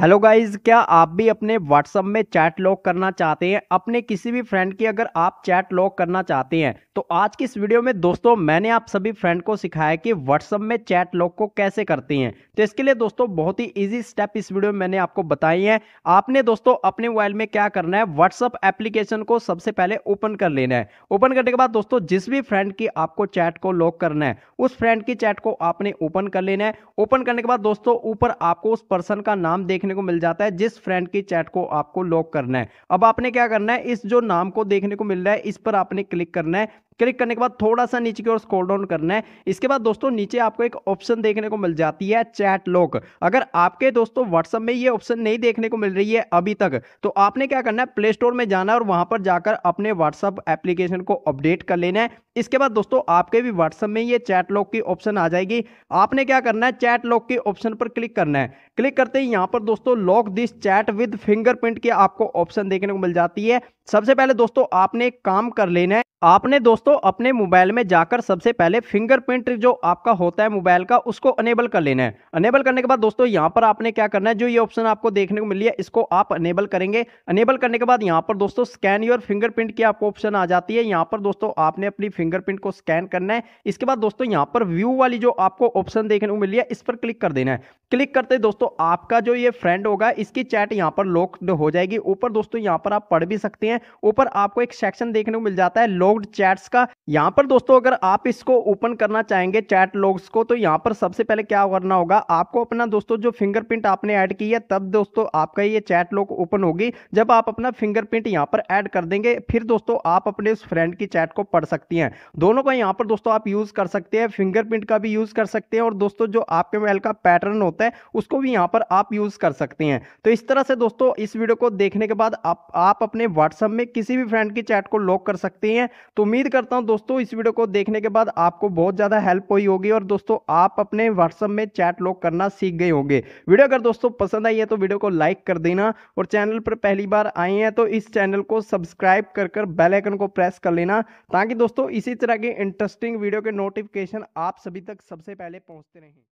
hello guys क्या आप भी अपने व्हाट्सअप में चैट लॉक करना चाहते हैं अपने किसी भी फ्रेंड की अगर आप चैट लॉक करना चाहते हैं तो आज की इस वीडियो में दोस्तों मैंने आप सभी फ्रेंड को सिखाया कि व्हाट्सअप में चैट लॉक को कैसे करते हैं तो इसके लिए दोस्तों बहुत ही इजी स्टेप इस वीडियो में मैंने आपको बताई है आपने दोस्तों अपने मोबाइल में क्या करना है व्हाट्सअप एप्लीकेशन को सबसे पहले ओपन कर लेना है ओपन करने के बाद दोस्तों जिस भी फ्रेंड की आपको चैट को लॉक करना है उस फ्रेंड की चैट को आपने ओपन कर लेना है ओपन करने के बाद दोस्तों ऊपर आपको उस पर्सन का नाम देखना देखने को मिल जाता है जिस फ्रेंड की चैट को आपको लॉक करना है अब आपने क्या करना है इस जो नाम को देखने को मिल रहा है इस पर आपने क्लिक करना है क्लिक करने के बाद थोड़ा सा नीचे की ओर स्क्रॉल डाउन करना है इसके बाद दोस्तों नीचे आपको एक ऑप्शन देखने को मिल जाती है चैट लॉक अगर आपके दोस्तों व्हाट्सअप में ये ऑप्शन नहीं देखने को मिल रही है अभी तक तो आपने क्या करना है प्ले स्टोर में जाना है और वहां पर जाकर अपने व्हाट्सअप एप्लीकेशन को अपडेट कर लेना है इसके बाद दोस्तों आपके भी व्हाट्सअप में ये चैट लॉक की ऑप्शन आ जाएगी आपने क्या करना है चैट लॉक के ऑप्शन पर क्लिक करना है क्लिक करते ही यहाँ पर दोस्तों lock this chat with fingerprint की आपको ऑप्शन देखने को मिल जाती है सबसे पहले दोस्तों आपने एक काम कर लेना है आपने दोस्तों अपने मोबाइल में जाकर सबसे पहले फिंगरप्रिंट जो आपका होता है मोबाइल का उसको अनेबल कर लेना है अनेबल करने के बाद दोस्तों यहां पर आपने क्या करना है जो ये ऑप्शन आपको देखने को मिली है इसको आप अनेबल करेंगे अनेबल करने के बाद यहाँ पर दोस्तों स्कैन योर फिंगरप्रिंट की आपको ऑप्शन आ जाती है यहां पर दोस्तों आपने अपनी फिंगरप्रिंट को स्कैन करना है इसके बाद दोस्तों यहां पर व्यू वाली जो आपको ऑप्शन देखने को मिली है इस पर क्लिक कर देना है क्लिक करते दोस्तों आपका जो ये फ्रेंड होगा इसकी चैट यहाँ पर लॉक्ड हो जाएगी ऊपर दोस्तों यहाँ पर आप पढ़ भी सकते हैं हैं ऊपर आपको एक सेक्शन देखने को मिल जाता है लॉग्ड चैट्स का यहाँ पर दोस्तों अगर आप इसको ओपन करना चाहेंगे चैट लॉग्स को तो यहाँ पर सबसे पहले क्या करना होगा आपको अपना दोस्तों जो फिंगरप्रिंट आपने ऐड की है तब दोस्तों आपका ये चैट लॉग ओपन होगी जब आप अपना फिंगरप्रिंट यहाँ पर ऐड कर देंगे फिर दोस्तों आप अपने उस फ्रेंड की चैट को पढ़ सकती हैं दोनों का यहाँ पर दोस्तों आप यूज़ कर सकते हैं फिंगरप्रिंट का भी यूज़ कर सकते हैं और दोस्तों जो आपके मोबाइल का पैटर्न होता है उसको भी यहाँ पर आप यूज़ कर सकते हैं तो इस तरह से दोस्तों इस वीडियो को देखने के बाद आप, आप अपने व्हाट्सएप व्हाट्सअप में किसी भी फ्रेंड की चैट को लॉक कर सकती हैं तो उम्मीद करता हूं दोस्तों इस वीडियो को देखने के बाद आपको बहुत ज़्यादा हेल्प हुई होगी और दोस्तों आप अपने व्हाट्सअप में चैट लॉक करना सीख गए होंगे वीडियो अगर दोस्तों पसंद आई है तो वीडियो को लाइक कर देना और चैनल पर पहली बार आए हैं तो इस चैनल को सब्सक्राइब कर कर बेलाइकन को प्रेस कर लेना ताकि दोस्तों इसी तरह की इंटरेस्टिंग वीडियो के नोटिफिकेशन आप सभी तक सबसे पहले पहुंचते रहें